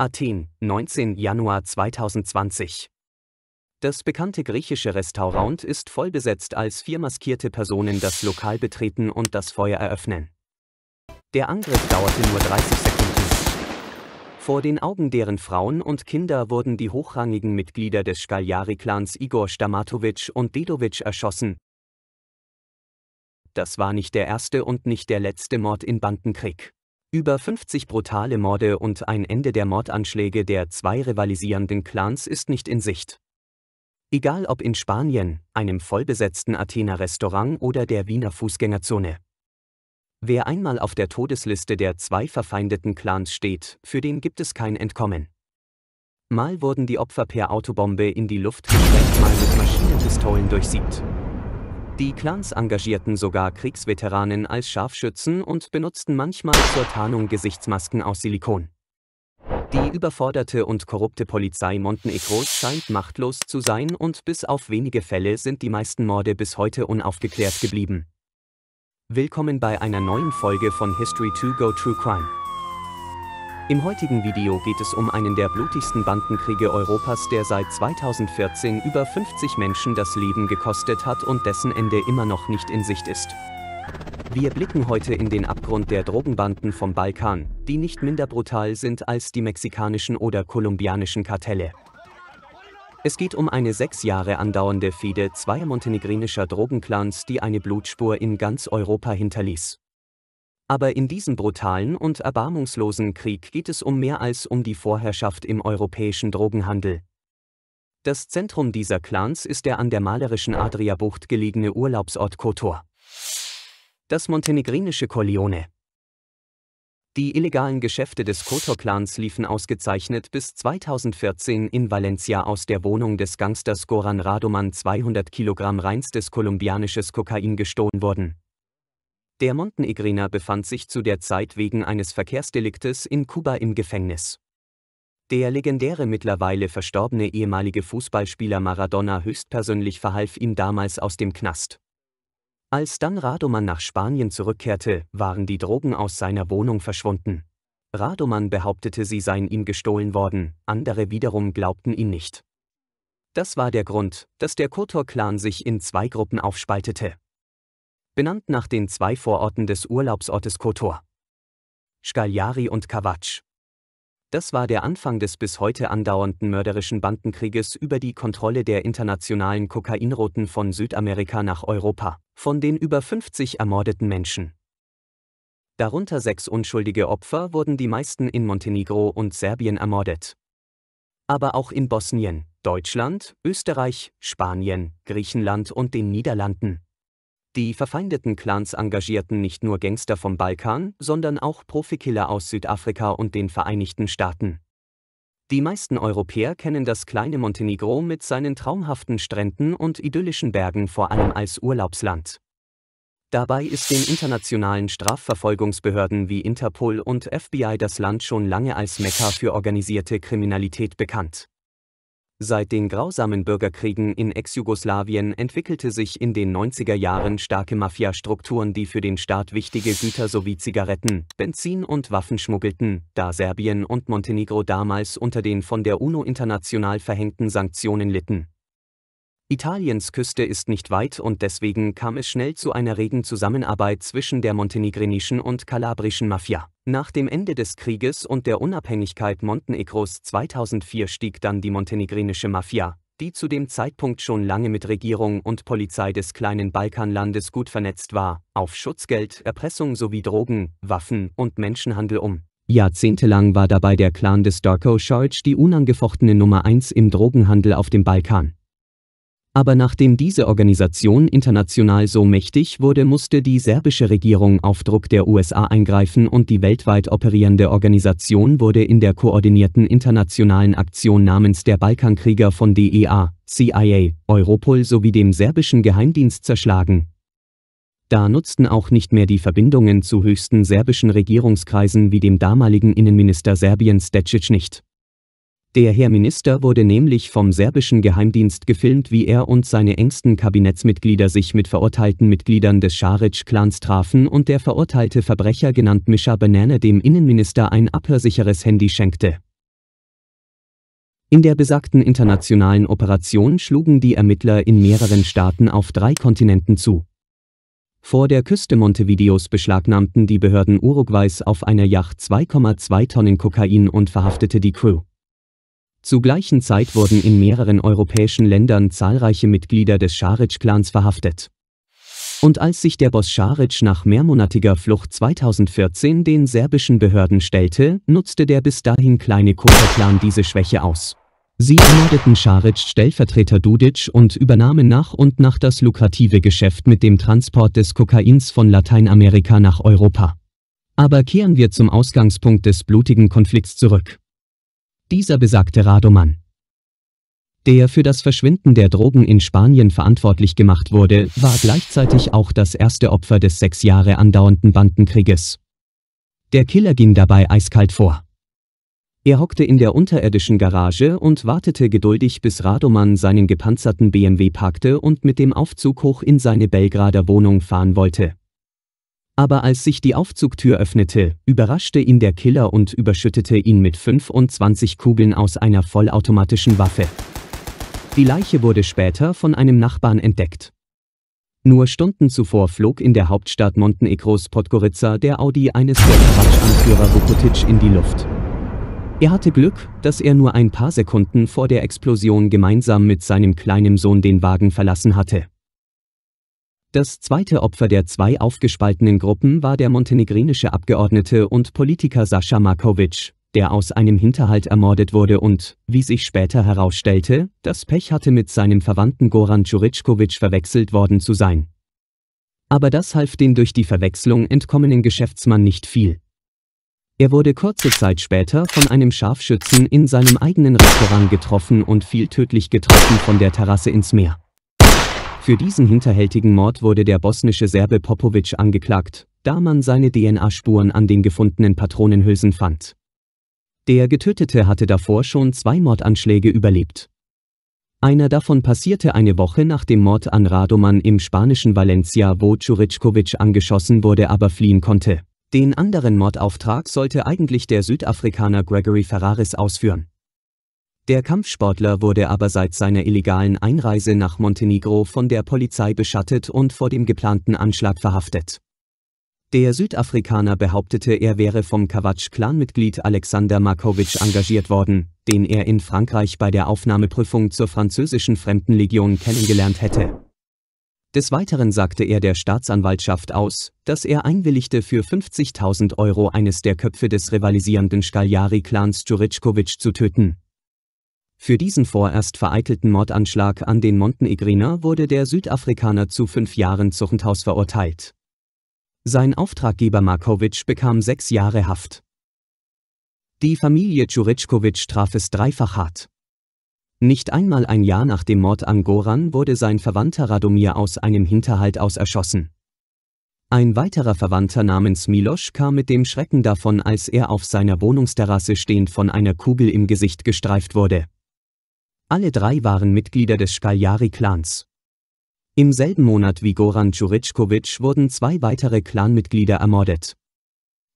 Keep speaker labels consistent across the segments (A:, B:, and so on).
A: Athen, 19. Januar 2020. Das bekannte griechische Restaurant ist voll besetzt, als vier maskierte Personen das Lokal betreten und das Feuer eröffnen. Der Angriff dauerte nur 30 Sekunden. Vor den Augen deren Frauen und Kinder wurden die hochrangigen Mitglieder des Skaljari-Clans Igor Stamatovic und Dedovic erschossen. Das war nicht der erste und nicht der letzte Mord in Bandenkrieg. Über 50 brutale Morde und ein Ende der Mordanschläge der zwei rivalisierenden Clans ist nicht in Sicht. Egal ob in Spanien, einem vollbesetzten Athener Restaurant oder der Wiener Fußgängerzone. Wer einmal auf der Todesliste der zwei verfeindeten Clans steht, für den gibt es kein Entkommen. Mal wurden die Opfer per Autobombe in die Luft gesprengt, mal mit Maschinenpistolen durchsiebt. Die Clans engagierten sogar Kriegsveteranen als Scharfschützen und benutzten manchmal zur Tarnung Gesichtsmasken aus Silikon. Die überforderte und korrupte Polizei Montenegros scheint machtlos zu sein und bis auf wenige Fälle sind die meisten Morde bis heute unaufgeklärt geblieben. Willkommen bei einer neuen Folge von History to Go True Crime. Im heutigen Video geht es um einen der blutigsten Bandenkriege Europas, der seit 2014 über 50 Menschen das Leben gekostet hat und dessen Ende immer noch nicht in Sicht ist. Wir blicken heute in den Abgrund der Drogenbanden vom Balkan, die nicht minder brutal sind als die mexikanischen oder kolumbianischen Kartelle. Es geht um eine sechs Jahre andauernde Fehde zweier montenegrinischer Drogenclans, die eine Blutspur in ganz Europa hinterließ. Aber in diesem brutalen und erbarmungslosen Krieg geht es um mehr als um die Vorherrschaft im europäischen Drogenhandel. Das Zentrum dieser Clans ist der an der malerischen Adriabucht gelegene Urlaubsort Kotor. Das montenegrinische Corleone. Die illegalen Geschäfte des Kotor-Clans liefen ausgezeichnet bis 2014 in Valencia aus der Wohnung des Gangsters Goran Radoman 200 Kilogramm reinstes kolumbianisches Kokain gestohlen wurden. Der Montenegriner befand sich zu der Zeit wegen eines Verkehrsdeliktes in Kuba im Gefängnis. Der legendäre mittlerweile verstorbene ehemalige Fußballspieler Maradona höchstpersönlich verhalf ihm damals aus dem Knast. Als dann Radoman nach Spanien zurückkehrte, waren die Drogen aus seiner Wohnung verschwunden. Radoman behauptete, sie seien ihm gestohlen worden, andere wiederum glaubten ihm nicht. Das war der Grund, dass der Kotor-Clan sich in zwei Gruppen aufspaltete benannt nach den zwei Vororten des Urlaubsortes Kotor. Scagliari und Cavatsch. Das war der Anfang des bis heute andauernden mörderischen Bandenkrieges über die Kontrolle der internationalen Kokainrouten von Südamerika nach Europa, von den über 50 ermordeten Menschen. Darunter sechs unschuldige Opfer wurden die meisten in Montenegro und Serbien ermordet. Aber auch in Bosnien, Deutschland, Österreich, Spanien, Griechenland und den Niederlanden. Die verfeindeten Clans engagierten nicht nur Gangster vom Balkan, sondern auch Profikiller aus Südafrika und den Vereinigten Staaten. Die meisten Europäer kennen das kleine Montenegro mit seinen traumhaften Stränden und idyllischen Bergen vor allem als Urlaubsland. Dabei ist den internationalen Strafverfolgungsbehörden wie Interpol und FBI das Land schon lange als Mekka für organisierte Kriminalität bekannt. Seit den grausamen Bürgerkriegen in Ex-Jugoslawien entwickelte sich in den 90er Jahren starke Mafiastrukturen, die für den Staat wichtige Güter sowie Zigaretten, Benzin und Waffen schmuggelten, da Serbien und Montenegro damals unter den von der UNO international verhängten Sanktionen litten. Italiens Küste ist nicht weit und deswegen kam es schnell zu einer regen Zusammenarbeit zwischen der montenegrinischen und kalabrischen Mafia. Nach dem Ende des Krieges und der Unabhängigkeit Montenegros 2004 stieg dann die montenegrinische Mafia, die zu dem Zeitpunkt schon lange mit Regierung und Polizei des kleinen Balkanlandes gut vernetzt war, auf Schutzgeld, Erpressung sowie Drogen, Waffen und Menschenhandel um. Jahrzehntelang war dabei der Clan des Darko Saric die unangefochtene Nummer 1 im Drogenhandel auf dem Balkan. Aber nachdem diese Organisation international so mächtig wurde, musste die serbische Regierung auf Druck der USA eingreifen und die weltweit operierende Organisation wurde in der koordinierten internationalen Aktion namens der Balkankrieger von DEA, CIA, Europol sowie dem serbischen Geheimdienst zerschlagen. Da nutzten auch nicht mehr die Verbindungen zu höchsten serbischen Regierungskreisen wie dem damaligen Innenminister Serbiens Decic nicht. Der Herr Minister wurde nämlich vom serbischen Geheimdienst gefilmt, wie er und seine engsten Kabinettsmitglieder sich mit verurteilten Mitgliedern des Scharic-Clans trafen und der verurteilte Verbrecher genannt Mischa Banane dem Innenminister ein abhörsicheres Handy schenkte. In der besagten internationalen Operation schlugen die Ermittler in mehreren Staaten auf drei Kontinenten zu. Vor der Küste Montevideos beschlagnahmten die Behörden Uruguays auf einer Yacht 2,2 Tonnen Kokain und verhaftete die Crew. Zur gleichen Zeit wurden in mehreren europäischen Ländern zahlreiche Mitglieder des Scharic-Clans verhaftet. Und als sich der Boss Scharic nach mehrmonatiger Flucht 2014 den serbischen Behörden stellte, nutzte der bis dahin kleine Kosa-Clan diese Schwäche aus. Sie ermordeten Scharic Stellvertreter Dudic und übernahmen nach und nach das lukrative Geschäft mit dem Transport des Kokains von Lateinamerika nach Europa. Aber kehren wir zum Ausgangspunkt des blutigen Konflikts zurück dieser besagte Radoman. Der für das Verschwinden der Drogen in Spanien verantwortlich gemacht wurde, war gleichzeitig auch das erste Opfer des sechs Jahre andauernden Bandenkrieges. Der Killer ging dabei eiskalt vor. Er hockte in der unterirdischen Garage und wartete geduldig, bis Radoman seinen gepanzerten BMW parkte und mit dem Aufzug hoch in seine Belgrader Wohnung fahren wollte aber als sich die Aufzugtür öffnete, überraschte ihn der Killer und überschüttete ihn mit 25 Kugeln aus einer vollautomatischen Waffe. Die Leiche wurde später von einem Nachbarn entdeckt. Nur Stunden zuvor flog in der Hauptstadt Montenegros Podgorica der Audi eines Golfquatsch-Anführer Vukotic in die Luft. Er hatte Glück, dass er nur ein paar Sekunden vor der Explosion gemeinsam mit seinem kleinen Sohn den Wagen verlassen hatte. Das zweite Opfer der zwei aufgespaltenen Gruppen war der montenegrinische Abgeordnete und Politiker Sascha Markovic, der aus einem Hinterhalt ermordet wurde und, wie sich später herausstellte, das Pech hatte, mit seinem Verwandten Goran Djurickovic verwechselt worden zu sein. Aber das half dem durch die Verwechslung entkommenen Geschäftsmann nicht viel. Er wurde kurze Zeit später von einem Scharfschützen in seinem eigenen Restaurant getroffen und fiel tödlich getroffen von der Terrasse ins Meer. Für diesen hinterhältigen Mord wurde der bosnische Serbe Popovic angeklagt, da man seine DNA-Spuren an den gefundenen Patronenhülsen fand. Der Getötete hatte davor schon zwei Mordanschläge überlebt. Einer davon passierte eine Woche nach dem Mord an Radoman im spanischen Valencia, wo Curichkovic angeschossen wurde, aber fliehen konnte. Den anderen Mordauftrag sollte eigentlich der Südafrikaner Gregory Ferraris ausführen. Der Kampfsportler wurde aber seit seiner illegalen Einreise nach Montenegro von der Polizei beschattet und vor dem geplanten Anschlag verhaftet. Der Südafrikaner behauptete, er wäre vom Kavatsch-Clan-Mitglied Alexander Markovic engagiert worden, den er in Frankreich bei der Aufnahmeprüfung zur französischen Fremdenlegion kennengelernt hätte. Des Weiteren sagte er der Staatsanwaltschaft aus, dass er einwilligte, für 50.000 Euro eines der Köpfe des rivalisierenden Skaljari-Clans Djuritschkowitsch zu töten, für diesen vorerst vereitelten Mordanschlag an den Montenegriner wurde der Südafrikaner zu fünf Jahren Zuchthaus verurteilt. Sein Auftraggeber Markovic bekam sechs Jahre Haft. Die Familie Djuritschkovic traf es dreifach hart. Nicht einmal ein Jahr nach dem Mord an Goran wurde sein Verwandter Radomir aus einem Hinterhalt aus erschossen. Ein weiterer Verwandter namens Milosch kam mit dem Schrecken davon, als er auf seiner Wohnungsterrasse stehend von einer Kugel im Gesicht gestreift wurde. Alle drei waren Mitglieder des Skaljari-Clans. Im selben Monat wie Goran Djurickovic wurden zwei weitere Clanmitglieder ermordet.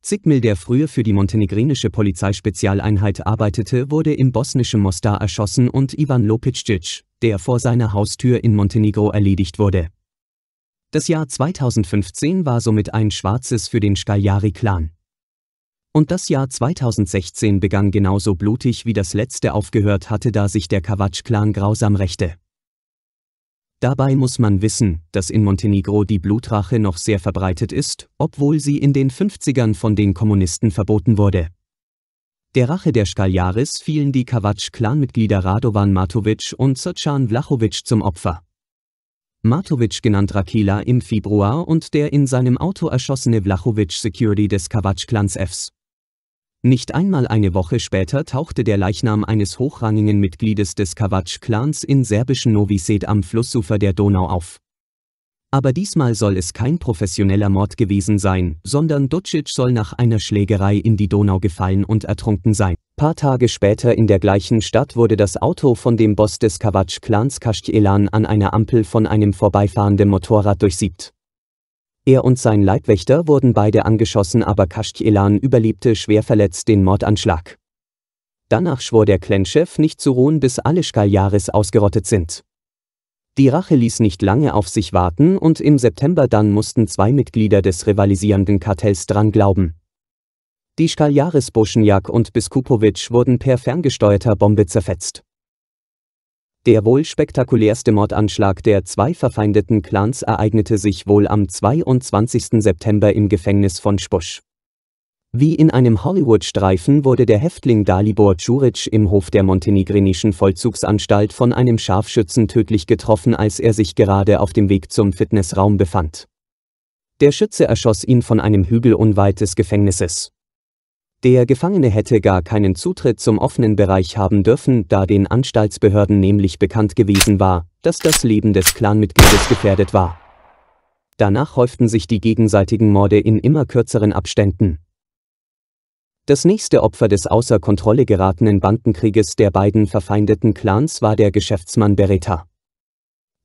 A: Zigmil, der früher für die montenegrinische Polizeispezialeinheit arbeitete, wurde im bosnischen Mostar erschossen und Ivan Lopicic, der vor seiner Haustür in Montenegro erledigt wurde. Das Jahr 2015 war somit ein schwarzes für den Skaljari-Clan. Und das Jahr 2016 begann genauso blutig wie das letzte aufgehört hatte, da sich der Kawatsch-Clan grausam rächte. Dabei muss man wissen, dass in Montenegro die Blutrache noch sehr verbreitet ist, obwohl sie in den 50ern von den Kommunisten verboten wurde. Der Rache der Skaljaris fielen die kavatsch mitglieder Radovan Matovic und Srcan Vlachovic zum Opfer. Matovic genannt Rakila im Februar und der in seinem Auto erschossene Vlachovic Security des Kavatsch-Clans Fs. Nicht einmal eine Woche später tauchte der Leichnam eines hochrangigen Mitgliedes des kavac clans in serbischen Novi Sad am Flussufer der Donau auf. Aber diesmal soll es kein professioneller Mord gewesen sein, sondern Ducic soll nach einer Schlägerei in die Donau gefallen und ertrunken sein. Paar Tage später in der gleichen Stadt wurde das Auto von dem Boss des kavac clans Kasch Elan an einer Ampel von einem vorbeifahrenden Motorrad durchsiebt. Er und sein Leibwächter wurden beide angeschossen, aber Kaschkielan überlebte schwer verletzt den Mordanschlag. Danach schwor der Clan-Chef nicht zu ruhen, bis alle Skaljaris ausgerottet sind. Die Rache ließ nicht lange auf sich warten und im September dann mussten zwei Mitglieder des rivalisierenden Kartells dran glauben. Die Skaljaris Boschenjak und Biskupovic wurden per ferngesteuerter Bombe zerfetzt. Der wohl spektakulärste Mordanschlag der zwei verfeindeten Clans ereignete sich wohl am 22. September im Gefängnis von Spusch. Wie in einem Hollywood-Streifen wurde der Häftling Dalibor Czuric im Hof der montenegrinischen Vollzugsanstalt von einem Scharfschützen tödlich getroffen, als er sich gerade auf dem Weg zum Fitnessraum befand. Der Schütze erschoss ihn von einem Hügel unweit des Gefängnisses. Der Gefangene hätte gar keinen Zutritt zum offenen Bereich haben dürfen, da den Anstaltsbehörden nämlich bekannt gewesen war, dass das Leben des Clanmitgliedes gefährdet war. Danach häuften sich die gegenseitigen Morde in immer kürzeren Abständen. Das nächste Opfer des außer Kontrolle geratenen Bandenkrieges der beiden verfeindeten Clans war der Geschäftsmann Beretta.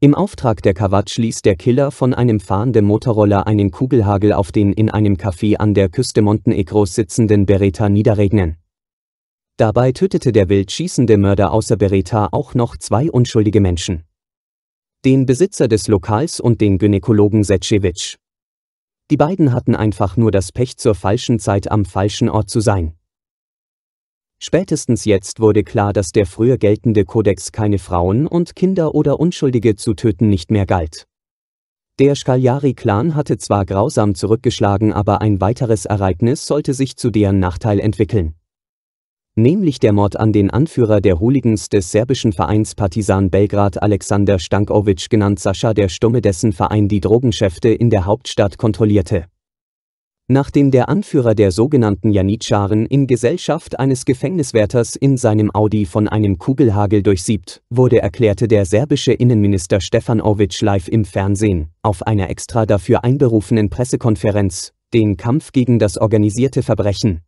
A: Im Auftrag der Kavatsch ließ der Killer von einem fahrenden Motorroller einen Kugelhagel auf den in einem Café an der Küste Montenegros sitzenden Beretta niederregnen. Dabei tötete der wild schießende Mörder außer Beretta auch noch zwei unschuldige Menschen. Den Besitzer des Lokals und den Gynäkologen Setschewitsch. Die beiden hatten einfach nur das Pech zur falschen Zeit am falschen Ort zu sein. Spätestens jetzt wurde klar, dass der früher geltende Kodex keine Frauen und Kinder oder Unschuldige zu töten nicht mehr galt. Der Scagliari-Clan hatte zwar grausam zurückgeschlagen, aber ein weiteres Ereignis sollte sich zu deren Nachteil entwickeln. Nämlich der Mord an den Anführer der Hooligans des serbischen Vereins Partisan Belgrad Alexander Stankovic genannt Sascha der Stumme, dessen Verein die Drogenschäfte in der Hauptstadt kontrollierte nachdem der Anführer der sogenannten Janitscharen in Gesellschaft eines Gefängniswärters in seinem Audi von einem Kugelhagel durchsiebt, wurde erklärte der serbische Innenminister Stefan Ovic live im Fernsehen, auf einer extra dafür einberufenen Pressekonferenz, den Kampf gegen das organisierte Verbrechen.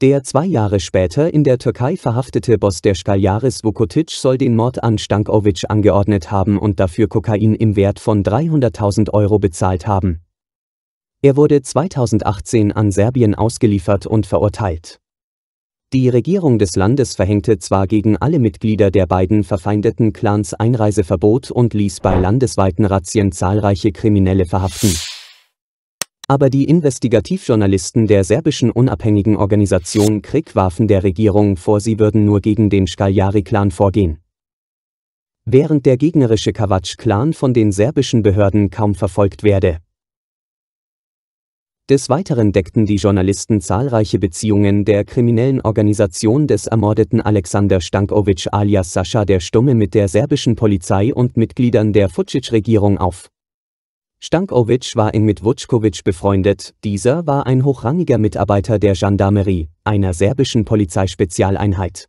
A: Der zwei Jahre später in der Türkei verhaftete Boss der Skaljaris Vukotic soll den Mord an Stankovic angeordnet haben und dafür Kokain im Wert von 300.000 Euro bezahlt haben er wurde 2018 an Serbien ausgeliefert und verurteilt. Die Regierung des Landes verhängte zwar gegen alle Mitglieder der beiden verfeindeten Clans Einreiseverbot und ließ bei landesweiten Razzien zahlreiche Kriminelle verhaften. Aber die Investigativjournalisten der serbischen unabhängigen Organisation Krieg warfen der Regierung vor, sie würden nur gegen den Skaljari-Clan vorgehen. Während der gegnerische Kavac-Clan von den serbischen Behörden kaum verfolgt werde, des Weiteren deckten die Journalisten zahlreiche Beziehungen der kriminellen Organisation des ermordeten Alexander Stankovic alias Sascha der Stumme mit der serbischen Polizei und Mitgliedern der Vucic-Regierung auf. Stankovic war eng mit Vucic befreundet, dieser war ein hochrangiger Mitarbeiter der Gendarmerie, einer serbischen Polizeispezialeinheit.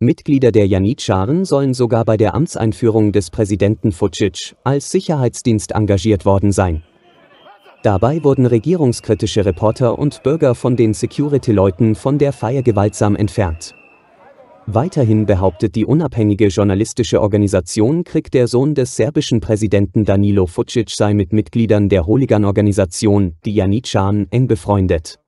A: Mitglieder der Janitscharen sollen sogar bei der Amtseinführung des Präsidenten Vucic als Sicherheitsdienst engagiert worden sein Dabei wurden regierungskritische Reporter und Bürger von den Security-Leuten von der Feier gewaltsam entfernt. Weiterhin behauptet die unabhängige journalistische Organisation Krieg der Sohn des serbischen Präsidenten Danilo Fucic sei mit Mitgliedern der Hooligan-Organisation, die Janitschan, eng befreundet.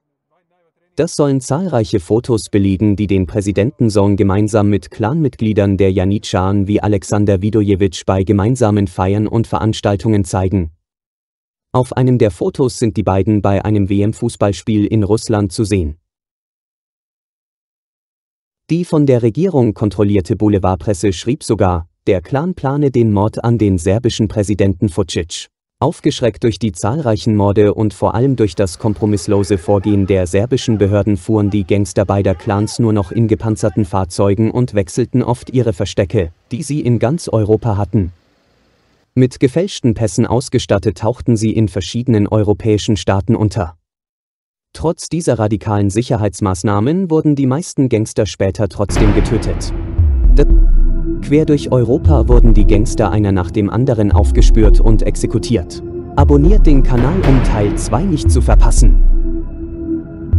A: Das sollen zahlreiche Fotos belegen, die den Präsidentensohn gemeinsam mit Clanmitgliedern der Janitschan wie Alexander Vidojevic bei gemeinsamen Feiern und Veranstaltungen zeigen. Auf einem der Fotos sind die beiden bei einem WM-Fußballspiel in Russland zu sehen. Die von der Regierung kontrollierte Boulevardpresse schrieb sogar, der Clan plane den Mord an den serbischen Präsidenten Vucic. Aufgeschreckt durch die zahlreichen Morde und vor allem durch das kompromisslose Vorgehen der serbischen Behörden fuhren die Gangster beider Clans nur noch in gepanzerten Fahrzeugen und wechselten oft ihre Verstecke, die sie in ganz Europa hatten. Mit gefälschten Pässen ausgestattet tauchten sie in verschiedenen europäischen Staaten unter. Trotz dieser radikalen Sicherheitsmaßnahmen wurden die meisten Gangster später trotzdem getötet. Quer durch Europa wurden die Gangster einer nach dem anderen aufgespürt und exekutiert. Abonniert den Kanal, um Teil 2 nicht zu verpassen.